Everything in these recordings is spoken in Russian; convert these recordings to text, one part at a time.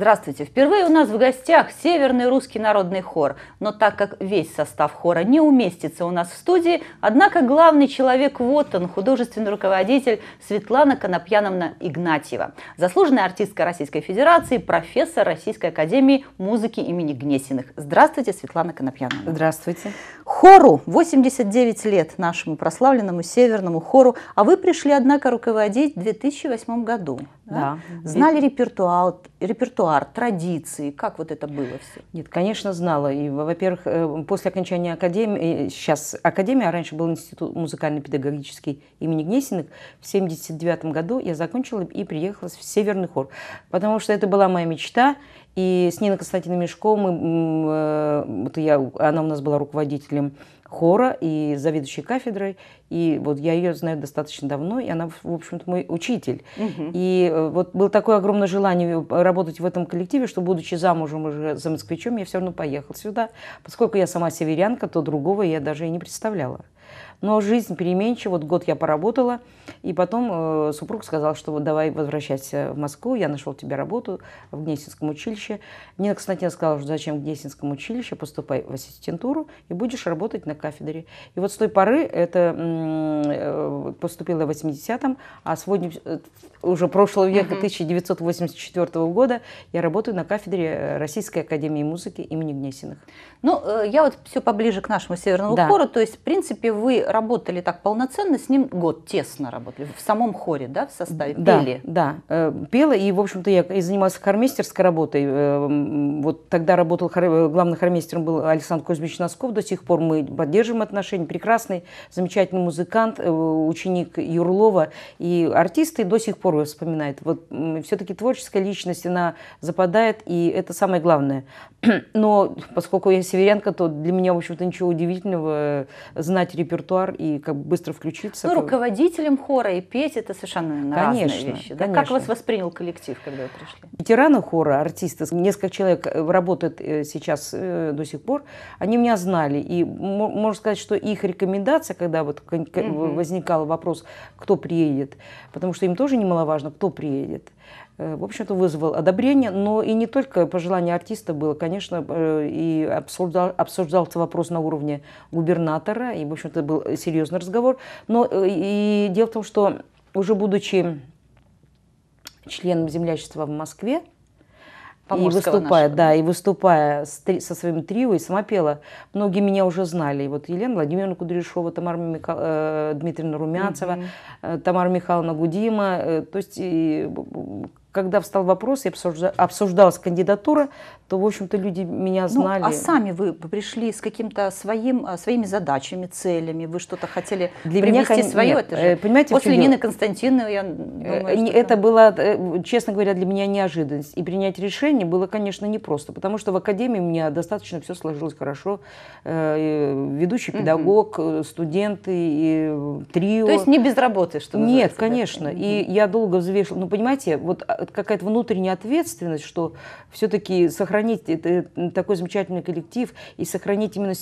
Здравствуйте! Впервые у нас в гостях Северный русский народный хор. Но так как весь состав хора не уместится у нас в студии, однако главный человек вот он, художественный руководитель Светлана Конопьяновна Игнатьева, заслуженная артистка Российской Федерации, профессор Российской Академии музыки имени Гнесиных. Здравствуйте, Светлана Конопьяновна. Здравствуйте. Хору 89 лет нашему прославленному Северному хору, а вы пришли, однако, руководить в 2008 году. Да? Знали репертуар, репертуар, традиции? Как вот это было все? Нет, конечно, знала. И, во-первых, э, после окончания академии, э, сейчас академия, а раньше был институт музыкально-педагогический имени Гнесиных, в 79 году я закончила и приехала в Северный хор, потому что это была моя мечта. И с Ниной Константиновной Мешко мы, э, вот я, она у нас была руководителем хора и заведующей кафедрой. И вот я ее знаю достаточно давно, и она, в общем-то, мой учитель. Угу. И э, вот было такое огромное желание э, работать в этом коллективе, что, будучи замужем уже за москвичом, я все равно поехала сюда. Поскольку я сама северянка, то другого я даже и не представляла. Но жизнь переменчива. Вот год я поработала, и потом э, супруг сказал, что вот давай возвращайся в Москву. Я нашел тебе работу в Гнесинском училище. Мне Нина Константиновна сказала, что зачем в Гнесинском училище, поступай в ассистентуру и будешь работать на кафедре. И вот с той поры, это э, поступила в 80-м, а сегодня э, уже прошлого века, 1984 года, я работаю на кафедре э, Российской академии музыки имени Гнесиных. Ну, э, я вот все поближе к нашему северному да. хору, то есть, в принципе, вы работали так полноценно, с ним год тесно работали, в самом хоре, да, в составе, да, пели? Да, э, пела, и, в общем-то, я и занималась хормейстерской работой. Э, вот тогда работал, э, главным хормейстером был Александр Кузьмич Носков, до сих пор мы поддерживаем отношения, прекрасный, замечательный музыкант, ученик Юрлова, и артисты до сих пор его вспоминают. Вот все-таки творческая личность, она западает, и это самое главное. Но поскольку я северянка, то для меня, в общем-то, ничего удивительного знать репертуар репертуар и как бы быстро включиться. Ну, руководителем хора и петь это совершенно разные конечно, разные вещи. Да? Как вас воспринял коллектив, когда вы пришли? Ветераны хора, артисты, несколько человек э, работают э, сейчас э, до сих пор, они меня знали. И можно сказать, что их рекомендация, когда вот возникал вопрос, кто приедет, потому что им тоже немаловажно, кто приедет. Э, в общем-то, вызвал одобрение, но и не только пожелание артиста было, конечно, э, и обсуждал, обсуждался вопрос на уровне губернатора, и, в общем-то, был серьезный разговор. Но э, и дело в том, что уже будучи членом землячества в Москве, и выступая, нашего. да, и выступая с, со своим трио, и сама пела. Многие меня уже знали. И вот Елена Владимировна Кудряшова, Тамара Миха... э, Дмитриевна Румянцева, угу. Тамара Михайловна Гудима. Э, то есть и, когда встал вопрос и обсужда, обсуждалась кандидатура, то, в общем-то, люди меня знали. Ну, а сами вы пришли с какими то своим, а, своими задачами, целями? Вы что-то хотели Для привнести меня, свое? Нет, это же э, понимаете, после Нины Константиновны, я э, думаю, что... Это было, э, честно говоря, для меня неожиданность. И принять решение было, конечно, непросто, потому что в академии у меня достаточно все сложилось хорошо. Ведущий педагог, студенты, и трио. То есть не без работы, что Нет, конечно. Угу. И я долго взвешивала. Ну, понимаете, вот а, какая-то внутренняя ответственность, что все-таки сохранить это, э, такой замечательный коллектив и сохранить именно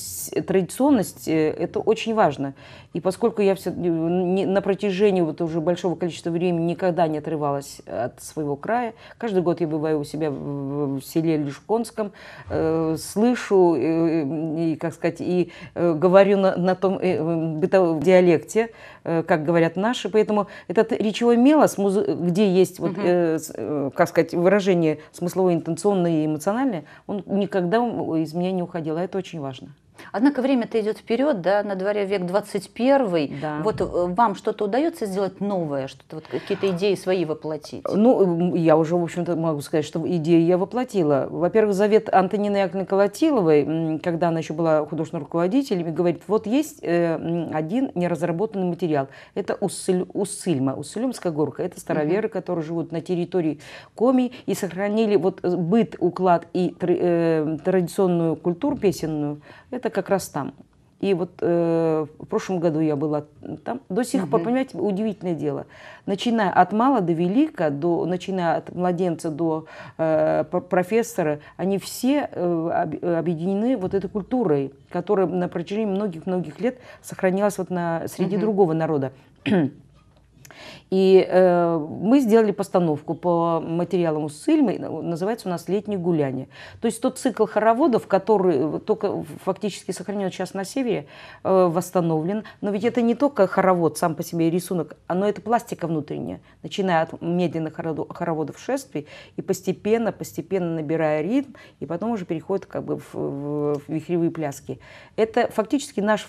традиционность, э, это очень важно. И поскольку я все, э, не, на протяжении вот уже большого количества времени никогда не отрывалась от своего края, каждый год я бываю у себя в, селе Лишконском, э, слышу э, и, как сказать, и э, говорю на, на том э, бытовом диалекте, э, как говорят наши, поэтому этот речевой мелос, где есть вот, э, Э, как сказать, выражение смысловое, интенционное и эмоциональное, он никогда из меня не уходил, а это очень важно. Однако время-то идет вперед, да, на дворе век 21. Да. Вот э, вам что-то удается сделать новое, что-то вот какие-то идеи свои воплотить? Э, ну, я уже, в общем-то, могу сказать, что идеи я воплотила. Во-первых, завет Антонины Яковлевны Колотиловой, когда она еще была художественным руководителем, говорит, вот есть э, один неразработанный материал. Это Уссыль, Уссыльма, Уссыльмская горка. Это староверы, угу. которые живут на территории Коми и сохранили вот быт, уклад и традиционную культуру песенную. Это это как раз там. И вот э, в прошлом году я была там. До сих угу. пор, понимаете, удивительное дело. Начиная от мала до велика, до, начиная от младенца до э, профессора, они все э, объединены вот этой культурой, которая на протяжении многих-многих лет сохранялась вот на, среди угу. другого народа. И э, мы сделали постановку по материалам Уссыльмы, э, называется у нас летние гуляния. То есть тот цикл хороводов, который э, только фактически сохранен сейчас на севере, э, восстановлен. Но ведь это не только хоровод сам по себе рисунок, но это пластика внутренняя, начиная от медленных хороводов шествий и постепенно, постепенно набирая ритм, и потом уже переходит как бы в, в, в вихревые пляски. Это фактически наш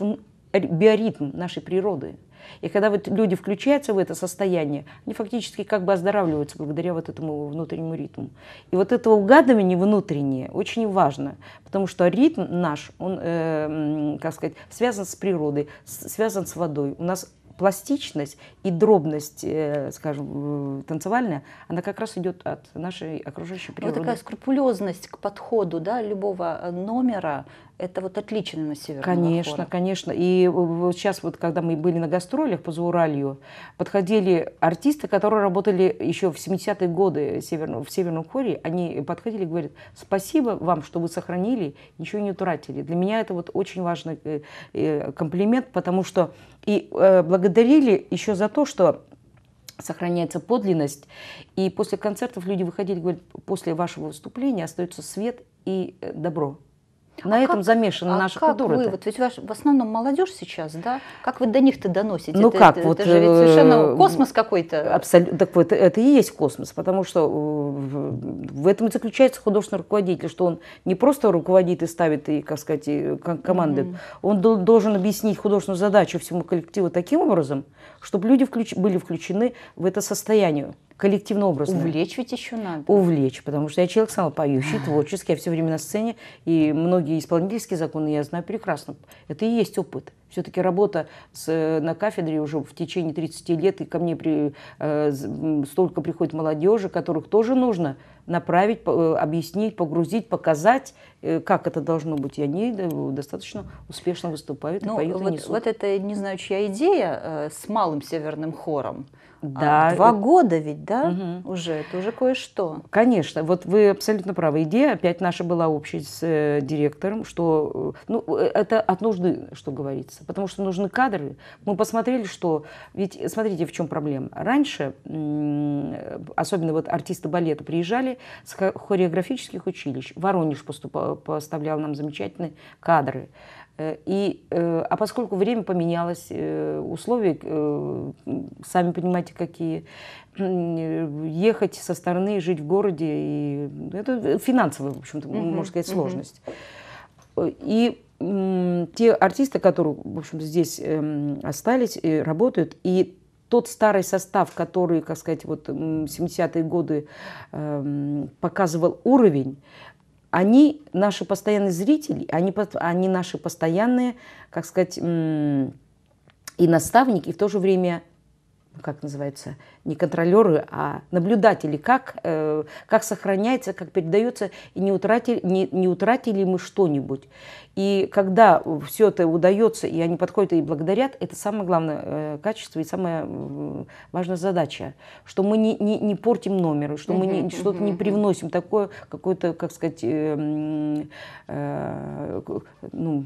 биоритм нашей природы. И когда вот люди включаются в это состояние, они фактически как бы оздоравливаются благодаря вот этому внутреннему ритму. И вот это угадывание внутреннее очень важно, потому что ритм наш, он, э, как сказать, связан с природой, связан с водой. У нас пластичность и дробность, э, скажем, э, танцевальная, она как раз идет от нашей окружающей природы. Вот такая скрупулезность к подходу да, любого э, номера, это вот отлично на Северном Конечно, хора. конечно. И вот сейчас вот, когда мы были на гастролях по Зауралью, подходили артисты, которые работали еще в 70-е годы в Северном, в Северном хоре, они подходили и говорят, спасибо вам, что вы сохранили, ничего не утратили. Для меня это вот очень важный э, э, комплимент, потому что и э, благодарили еще за то, что сохраняется подлинность. И после концертов люди выходили, говорят, после вашего выступления остается свет и добро. На а этом как, замешаны а наши как культуры. Вы, вот, ведь ваш, в основном молодежь сейчас, да? Как вы до них-то доносите? Ну это, как? Это, вот, это же ведь э, совершенно космос какой-то. Абсолютно. Так вот, это и есть космос, потому что э, в этом и заключается художественный руководитель, что он не просто руководит и ставит, и, как сказать, и э, командует. Mm-hmm. Он должен объяснить художественную задачу всему коллективу таким образом, чтобы люди включ- были включены в это состояние коллективно образное. Увлечь ведь еще надо. Увлечь, потому что я человек самопоющий, творческий, я все время на сцене, и многие исполнительские законы я знаю прекрасно. Это и есть опыт. Все-таки работа с, э, на кафедре уже в течение 30 лет, и ко мне при, э, столько приходит молодежи, которых тоже нужно направить, э, объяснить, погрузить, показать, э, как это должно быть. И они э, достаточно успешно выступают ну, и поют вот, и несут. Вот это, не знаю, чья идея с малым северным хором. А да. Два года ведь, да, угу. уже? Это уже кое-что. Конечно. Вот вы абсолютно правы. Идея опять наша была общая с директором, что ну, это от нужды, что говорится. Потому что нужны кадры. Мы посмотрели, что... Ведь смотрите, в чем проблема. Раньше, особенно вот артисты балета приезжали, с хореографических училищ. Воронеж поступал, поставлял нам замечательные кадры. Э, и, э, а поскольку время поменялось, э, условия, сами понимаете, какие, ехать со стороны жить в городе, и это финансовая, в общем-то, mm-hmm. можно сказать, сложность. Mm-hmm. И те артисты, которые, в общем, здесь эм, остались и работают, и тот старый состав, который, как сказать, вот 70-е годы э, показывал уровень, они наши постоянные зрители, они, они наши постоянные, как сказать, и наставники, и в то же время как называется, не контролеры, а наблюдатели, как, э, как сохраняется, как передается, и не утратили, не, не утратили мы что-нибудь. И когда все это удается, и они подходят и благодарят, это самое главное э, качество и самая э, важная задача, что мы не, не, не портим номеры, что мы не, что-то не привносим такое, какое-то, как сказать, эм, э, э, ну,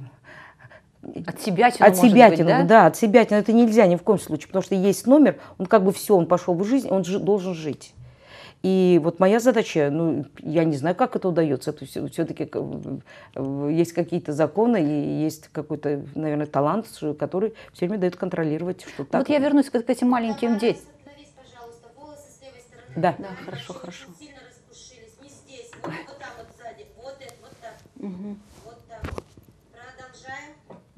от себя тяну, от себя быть, да? да, от себя тяну. Это нельзя ни в коем случае, потому что есть номер, он как бы все, он пошел в жизнь, он жи- должен жить. И вот моя задача, ну, я не знаю, как это удается, это э, все-таки есть какие-то законы и есть какой-то, наверное, талант, который все время дает контролировать, что так. Вот я вернусь к, к этим маленьким детям. Да. да, хорошо, хорошо. Сильно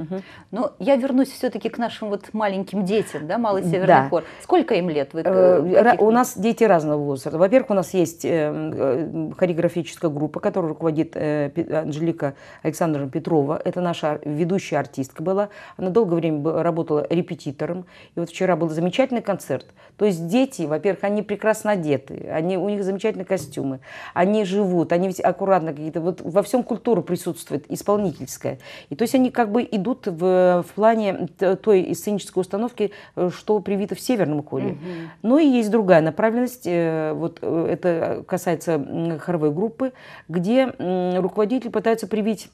Угу. Но я вернусь все-таки к нашим вот маленьким детям, да, малый северный да. хор. Сколько им лет? Вы, э, э, у нас дети разного возраста. Во-первых, у нас есть э, хореографическая группа, которую руководит Анжелика Александровна Петрова. Это наша ведущая артистка была. Она долгое время работала репетитором. И вот вчера был замечательный концерт. То есть дети, во-первых, они прекрасно одеты, они, у них замечательные костюмы, они живут, они ведь аккуратно какие-то, вот во всем культура присутствует, исполнительская. И то есть они как бы идут берут в, в плане той сценической установки, э, что привито в Северном хоре. Угу. Ну Но и есть другая направленность, э, вот э, это касается хоровой группы, где руководитель пытается привить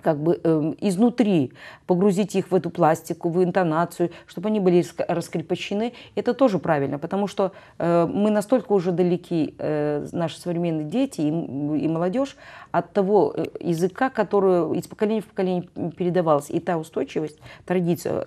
как бы эм, изнутри погрузить их в эту пластику, в интонацию, чтобы они были раскрепощены, это тоже правильно, потому что э, мы настолько уже далеки, э, наши современные дети и, молодежь, от того э, языка, который из поколения в поколение передавался, и та устойчивость, традиция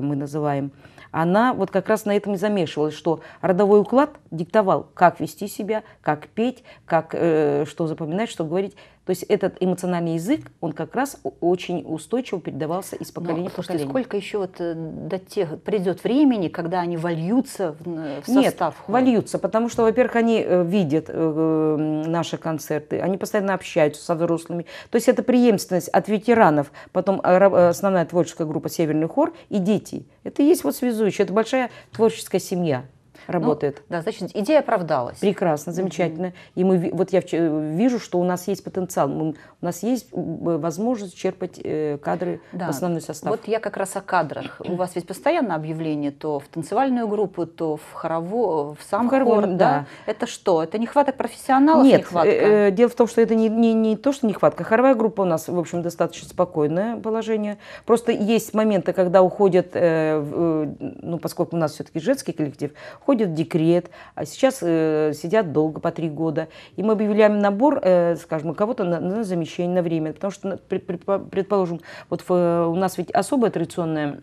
мы называем, она вот как раз на этом и замешивалась, что родовой уклад диктовал, как вести себя, как петь, как, что запоминать, что говорить. То есть этот эмоциональный язык, он как раз очень устойчиво передавался из ну, поколения Но, в поколение. сколько еще вот э, до тех придет времени, когда они вольются в, состав? Нет, вольются, потому что, во-первых, они э, видят э, наши концерты, они постоянно общаются со взрослыми. То есть это преемственность от ветеранов, потом основная творческая группа «Северный хор» и дети. Это и есть вот связующее, это большая творческая семья. Ну, работает. Ну, да, значит, идея оправдалась. Прекрасно, замечательно. Угу. И мы, вот я вижу, что у нас есть потенциал, мы, у нас есть возможность черпать э, кадры да. в основной состав. Вот я как раз о кадрах. У вас ведь постоянно объявление то в танцевальную группу, то в хорово в сам в хоровом, хор. Да. да. Это что? Это нехваток профессионалов? Нет, нехватка? Э, э, дело в том, что это не, не, не то, что нехватка. Хоровая группа у нас, в общем, достаточно спокойное положение. Просто есть моменты, когда уходят, э, э, ну, поскольку у нас все-таки женский коллектив, ходят в декрет, а сейчас э, сидят долго, по три года. И мы объявляем набор, э, скажем, кого-то на, на замещение на время. Потому что, предположим, вот в, э, у нас ведь особая традиционная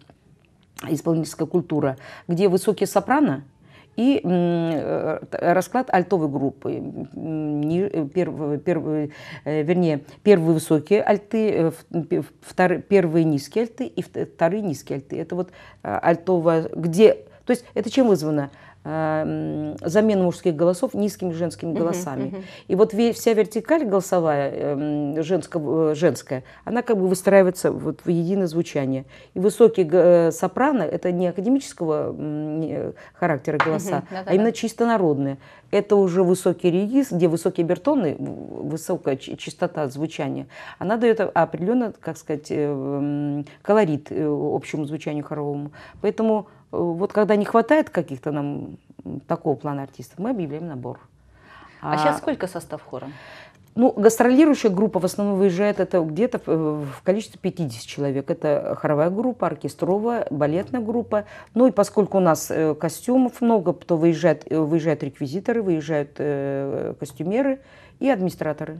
исполнительская культура, где высокие сопрано, и э, расклад альтовой группы. Первый, э, первый, вернее, первые высокие альты, вторые, первые низкие альты и вторые низкие альты. Это вот альтовая, где... То есть это чем вызвано? Э, замен мужских голосов низкими женскими голосами. Uh-huh, uh-huh. И вот вся вертикаль голосовая, э, женского, э, женская, она как бы выстраивается вот в единое звучание. И высокие сопрано – это не академического характера голоса, uh-huh, а именно чисто народные. Это уже высокий регис, где высокие бертоны, высокая частота звучания. Она дает определенно, как сказать, колорит общему звучанию хоровому. Поэтому вот когда не хватает каких-то нам такого плана артистов, мы объявляем набор. А, а сейчас сколько состав хора? Ну, гастролирующая группа в основном выезжает это где-то в количестве 50 человек. Это хоровая группа, оркестровая, балетная группа. Ну и поскольку у нас э, костюмов много, то выезжают, э, выезжают реквизиторы, выезжают э, костюмеры и администраторы.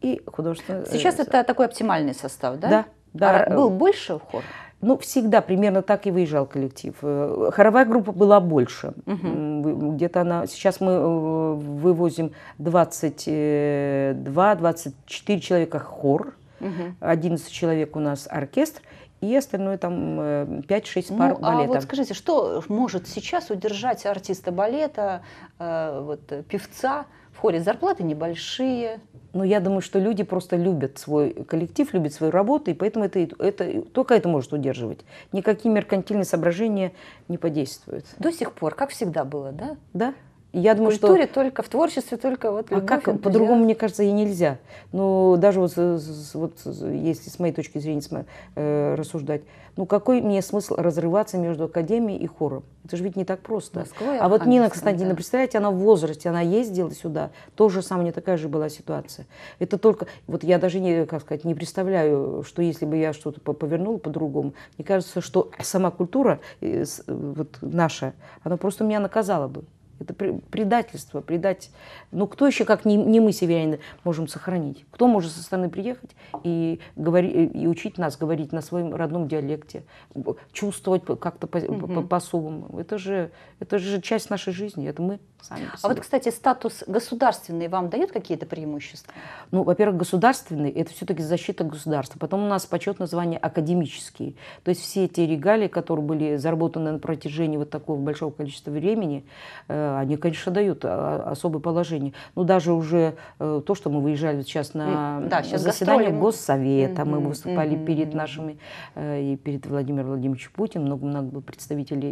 И художественные. Сейчас это такой оптимальный состав, да? Да. да. А был больше хор? Ну, всегда примерно так и выезжал коллектив. Э, хоровая группа была больше. Угу. Где-то она... Сейчас мы э, вывозим 22-24 э, человека хор, угу. 11 человек у нас оркестр, и остальное там 5-6 пар ну, балета. А вот скажите, что может сейчас удержать артиста балета, вот, певца в хоре? Зарплаты небольшие, но я думаю, что люди просто любят свой коллектив, любят свою работу, и поэтому это, это, только это может удерживать. Никакие меркантильные соображения не подействуют. До сих пор, как всегда было, да? Да я в думаю, культуре что... только, в творчестве только вот А как по-другому, мне кажется, и нельзя. Ну даже вот, вот если с моей точки зрения с э, рассуждать, ну какой мне смысл разрываться между академией и хором? Это же ведь не так просто. Москва, а вот Нина Константиновна, да. представляете, она в возрасте, она ездила сюда, тоже сам, не такая же была ситуация. Это только, вот я даже не, как сказать, не представляю, что если бы я что-то повернула по-другому, мне кажется, что сама культура э, э, вот наша, она просто меня наказала бы. Это предательство, предать. Ну, кто еще, как не, не мы, северяне, можем сохранить? Кто может со стороны приехать и, говори, и учить нас говорить на своем родном диалекте, чувствовать как-то по, угу. по, по, по-особому? Это же, это же часть нашей жизни, это мы сами а вот, кстати, статус государственный вам дает какие-то преимущества? Ну, во-первых, государственный – это все-таки защита государства. Потом у нас почетное звание академические. То есть все те регалии, которые были заработаны на протяжении вот такого большого количества времени, э, они, конечно, дают а, особое положение. Ну, даже уже э, то, что мы выезжали сейчас на да, сейчас заседание гастролим. Госсовета, mm-hmm. мы выступали mm-hmm. перед нашими, э, и перед Владимиром Владимировичем Путиным, много-много было представителей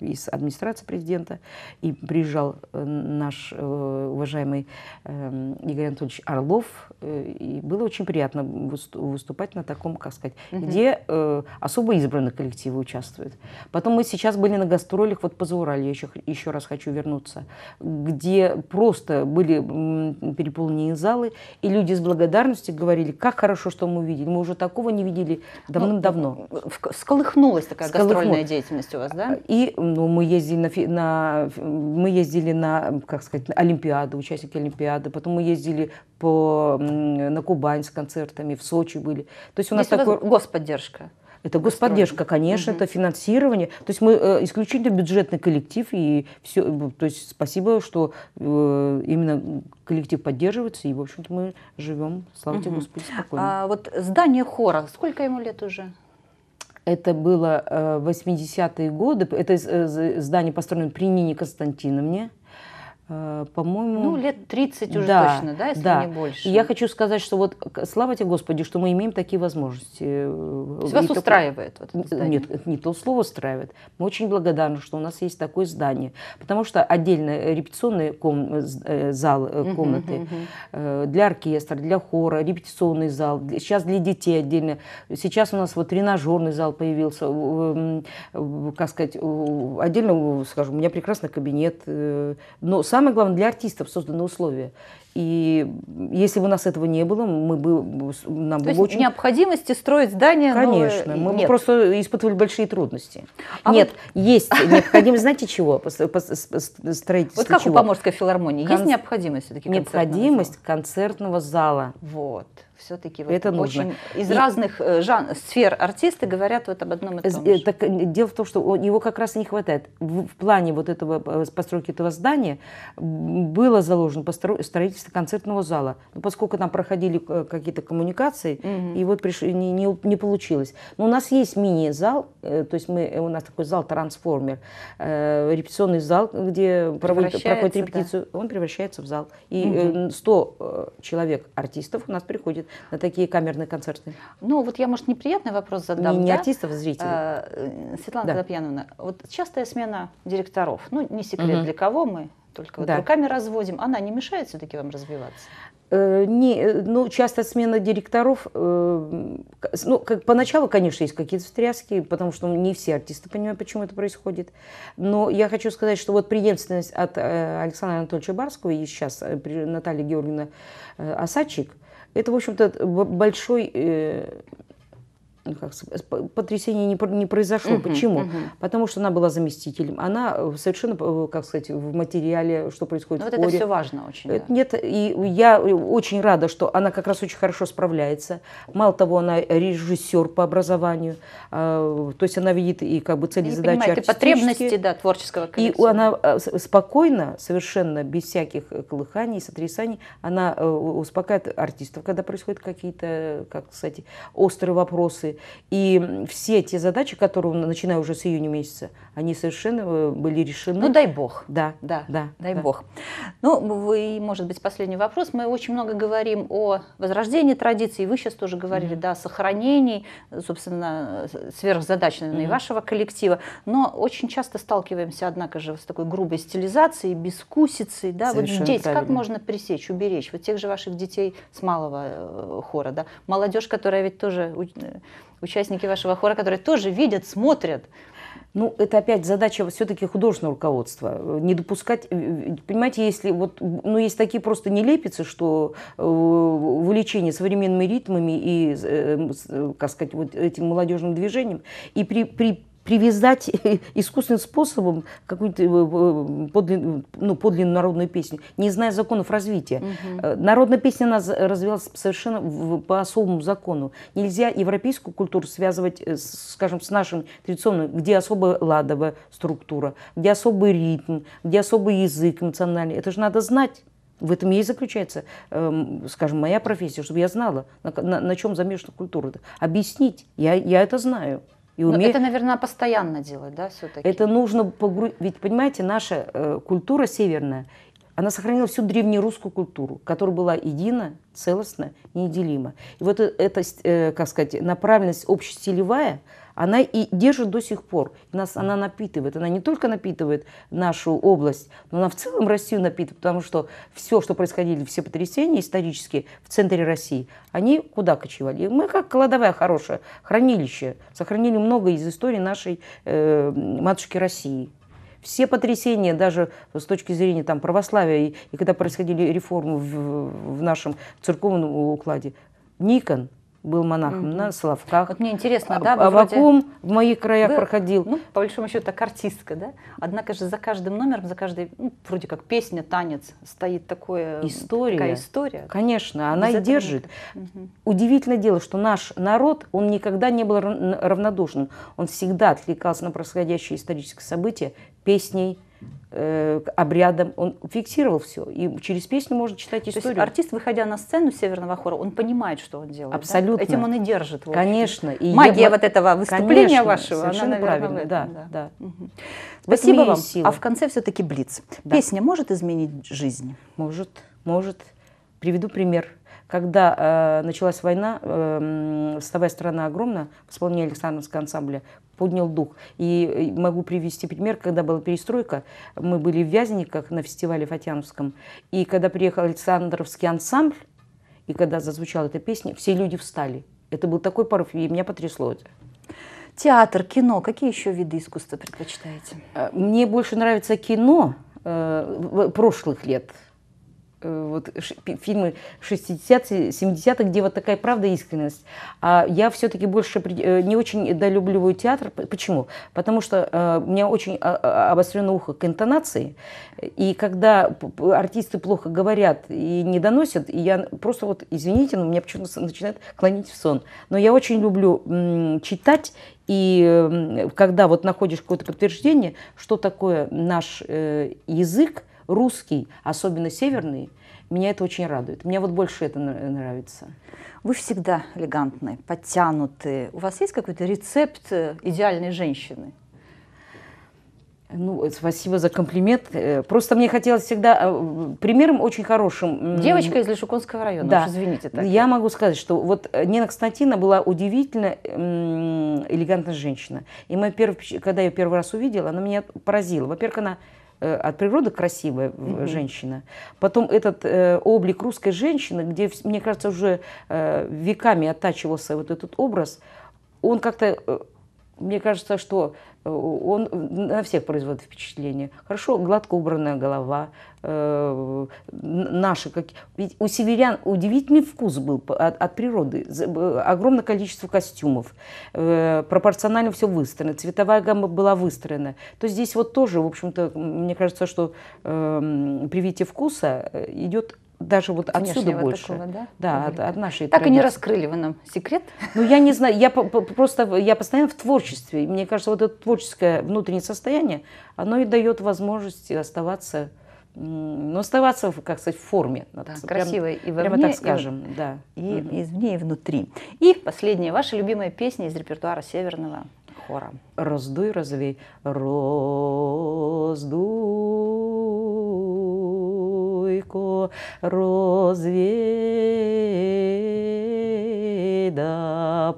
из администрации президента, и приезжал э, наш э, уважаемый эм, Игорь Анатольевич Орлов, э, и было очень приятно выступать на таком, как сказать, угу. где особо избранные коллективы участвуют. Потом мы сейчас были на гастролях, вот по Зауралью еще, еще раз хочу вернуться, где просто были переполнены залы, и люди с благодарностью говорили, как хорошо, что мы увидели, мы уже такого не видели давным-давно. Ну, всколыхнулась такая Сколыхнул. гастрольная деятельность у вас, да? А, и ну, мы ездили на, на мы ездили на, как сказать, на Олимпиаду, участники Олимпиады, потом мы ездили по, на Кубань с концертами, в Сочи были. То есть у нас Здесь такой... Господдержка. Это господдержка, конечно, угу. это финансирование. То есть мы э, исключительно бюджетный коллектив, и все, э, то есть спасибо, что э, именно коллектив поддерживается, и, в общем-то, мы живем, слава угу. тебе Господи, спокойно. А вот здание хора, сколько ему лет уже? Это было 80-е э, годы. Это э, здание построено при Нине Константиновне. Э, по-моему... Ну, лет 30 уже да, точно, да, если да. не больше. И я хочу сказать, что вот, слава тебе, Господи, что мы имеем такие возможности. То э, есть вас только... устраивает вот это здание? Нет, не то слово устраивает. Мы очень благодарны, что у нас есть такое здание. Потому что отдельно репетиционные ком... Э, зал, комнаты угу, угу. для оркестра, для хора, репетиционный зал, сейчас для детей отдельно. Сейчас у нас вот тренажерный зал появился, как сказать, отдельно, скажем, у меня прекрасный кабинет, но сам самое главное, для артистов созданы условия. И если бы у нас этого не было, мы бы, нам То было очень... необходимости строить здания Конечно, новые... мы нет. просто испытывали большие трудности. А нет, вот... есть необходимость, знаете чего? Строить Вот как чего? у Поморской филармонии, Кон... есть необходимость все-таки Необходимость концертного зала. Вот все-таки вот это очень нужно. из и... разных э, жан... сфер артисты говорят вот об одном и том э, же. Так, э, дело в том, что его как раз не хватает. В, в плане вот этого постройки этого здания было заложено постро... строительство концертного зала. Но поскольку там проходили э, какие-то коммуникации, угу. и вот пришли, не, не, не получилось. Но у нас есть мини-зал, э, то есть мы, у нас такой зал-трансформер, э, репетиционный зал, где проводит, проходит репетицию, да. он превращается в зал. И угу. Э, 100 человек артистов у нас приходит на такие камерные концерты. Ну, вот я, может, неприятный вопрос задам. Не, не да? артистов, а зрителей. А, Светлана да. Кадапьяновна, вот частая смена директоров, ну, не секрет угу. для кого мы, только да. вот руками разводим. Она не мешает все-таки вам развиваться? Э, не, э, ну, часто смена директоров, э, ну, как, поначалу, конечно, есть какие-то встряски, потому что не все артисты понимают, почему это происходит. Но я хочу сказать, что вот преемственность от Александра Анатольевича Барского и сейчас Натальи Георгиевны Георгиевна Осадчик, это, в общем-то, большой ну, как потрясение не, не произошло. Угу, Почему? Угу. Потому что она была заместителем. Она э, совершенно, э, как сказать, в материале, что происходит Но ну, в Вот коре. это все важно очень. Э, да. Нет, и я очень рада, что она как раз очень хорошо справляется. Мало того, она режиссер по образованию. А, то есть она видит и как бы цели, и задачи и потребности, да, творческого коллектива. И она спокойно, совершенно без всяких колыханий, сотрясаний, она успокаивает артистов, когда происходят какие-то, как, кстати, острые вопросы и все те задачи, которые, начиная уже с июня месяца, они совершенно э, были решены. Ну, дай бог. Да, да, да. Дай да. бог. Ну, вы, может быть, последний вопрос. Мы очень много говорим о возрождении традиций. Вы сейчас тоже говорили, mm-hmm. да, о сохранении, собственно, сверхзадач, наверное, mm-hmm. вашего коллектива. Но очень часто сталкиваемся, однако же, с такой грубой стилизацией, бескусицей. Да? Совершенно вот здесь правильно. как можно пресечь, уберечь? Вот тех же ваших детей с малого э, хора, да? Молодежь, которая ведь тоже э, участники вашего хора, которые тоже видят, смотрят. Ну, это опять задача все-таки художественного руководства. Э, не допускать, э, э, понимаете, если вот, ну, есть такие просто нелепицы, что э, увлечение современными ритмами и, как сказать, вот этим молодежным движением, и при, при привязать искусственным способом какую-то э, э, подлинную, ну, подлинную народную песню, не зная законов развития. Угу. Народная песня она развивалась совершенно в, по особому закону. Нельзя европейскую культуру связывать, скажем, с нашим традиционным, где особая ладовая структура, где особый ритм, где особый язык эмоциональный. Это же надо знать. В этом и заключается, эм, скажем, моя профессия, чтобы я знала, на, на, на чем замешана культура. Объяснить. Я, я это знаю и умеют. Но ну, это, наверное, постоянно делать, да, все-таки? Это нужно погрузить. Ведь, понимаете, наша э, культура северная, она сохранила всю древнерусскую культуру, которая была едина, целостна, неделима. И вот э, эта, э, как сказать, направленность общестилевая – она и держит до сих пор. Нас она напитывает. Она не только напитывает нашу область, но она в целом Россию напитывает, потому что все, что происходили, все потрясения исторические в центре России, они куда кочевали? мы как кладовая хорошая, хранилище. Сохранили много из истории нашей э, матушки России все потрясения, даже с точки зрения там, православия, и, и когда происходили реформы в, в нашем церковном укладе, Никон, был монахом угу. на Соловках. Вот мне интересно, а, да? А вакуум вроде... в моих краях вы, проходил. Ну, по большому счету, так артистка, да? Однако же за каждым номером, за каждой, ну, вроде как песня, танец, стоит такое, история. такая история. Конечно, она Без и держит. Угу. Удивительное дело, что наш народ, он никогда не был равнодушен. Он всегда отвлекался на происходящее историческое событие песней, Э, обрядом он фиксировал все. И через песню можно читать историю. То есть артист, выходя на сцену Северного хора, он понимает, что он делает. Абсолютно. Да? Этим он и держит. Конечно. И Магия я... вот этого выступления Конечно, вашего, совершенно она, наверное, правильно. Да, да. да. Угу. Спасибо вам. Сила. А в конце все-таки блиц. Да. Песня может изменить жизнь? Может, может. Приведу пример. Когда э, началась война, э, «Вставая страна огромна» в исполнении Александровского ансамбля поднял дух. И э, могу привести пример, когда была перестройка, мы были в Вязниках на фестивале Фатьяновском, и когда приехал Александровский ансамбль, и когда зазвучала эта песня, все люди встали. Это был такой порыв, и меня потрясло это. Театр, кино, какие еще виды искусства предпочитаете? Э, мне больше нравится кино э, прошлых лет – Э, вот фильмы 60-70-х, где вот такая правда искренность. А я все-таки больше э, не очень долюбливаю театр. Почему? Потому что э, у меня очень а, а, обострено ухо к интонации. И когда артисты плохо говорят и не доносят, и я просто вот, извините, но меня почему-то начинает клонить в сон. Но я очень люблю читать и когда вот находишь какое-то подтверждение, что такое наш язык, русский, особенно северный, меня это очень радует. Мне вот больше это нравится. Вы всегда элегантны, подтянуты. У вас есть какой-то рецепт э, идеальной женщины? Ну, э, спасибо за комплимент. Э, просто мне хотелось всегда примером очень хорошим. Девочка из Лешуконского района, да. уж извините. Так. Я могу сказать, что вот Нина Константина была удивительно элегантная женщина. И мы, первый, когда я первый раз увидела, она меня поразила. Во-первых, она Э, от природы красивая mm-hmm. женщина. Потом этот э, облик русской женщины, где, мне кажется, уже э, веками оттачивался вот этот образ, он как-то э, мне кажется, что э, он на всех производит впечатление. Хорошо, гладко убранная голова, э, наши, как... ведь у северян удивительный вкус был от, от природы, огромное количество костюмов, э, пропорционально все выстроено, цветовая гамма была выстроена. То здесь вот тоже, в общем-то, мне кажется, что э, привитие вкуса э, идет даже вот Внешнего отсюда больше. Такого, да, да от, от нашей Так и не раскрыли вы нам секрет. Ну, я не знаю, я просто, я постоянно в творчестве. Мне кажется, вот это творческое внутреннее состояние, оно и дает возможность оставаться, ну, оставаться, как сказать, в форме. Да, красивой и вовне, Прямо так скажем, и, да. И угу. извне, и внутри. И последняя, ваша любимая песня из репертуара Северного хора. Роздуй, развей, роздуй далеко разведа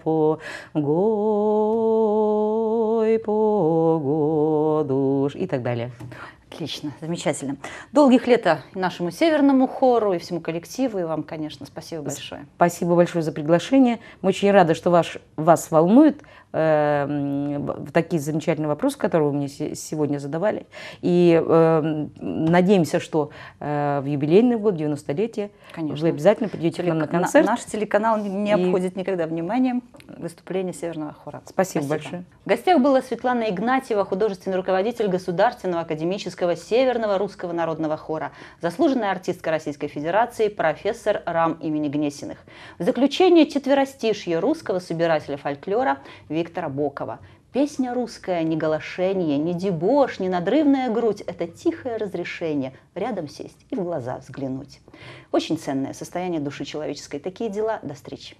по гой, по году и так далее. Отлично, замечательно. Долгих лета э, нашему северному хору и всему коллективу, и вам, конечно, спасибо большое. Спасибо большое за приглашение. Мы очень рады, что ваш, вас волнует э, такие замечательные вопросы, которые вы мне сегодня задавали. И э, надеемся, что э, в юбилейный год, 90-летие, вы обязательно придете Телек... к нам на концерт. На, наш телеканал не и... обходит никогда вниманием выступление Северного хора. Спасибо, спасибо большое. В гостях была Светлана Игнатьева, художественный руководитель Государственного академического Киевского Северного Русского народного хора, заслуженная артистка Российской Федерации, профессор РАМ имени Гнесиных. В заключение четверостишье русского собирателя фольклора Виктора Бокова. Песня русская, не голошенье, не дебош, не надрывная грудь – это тихое разрешение рядом сесть и в глаза взглянуть. Очень ценное состояние души человеческой. Такие дела. До встречи.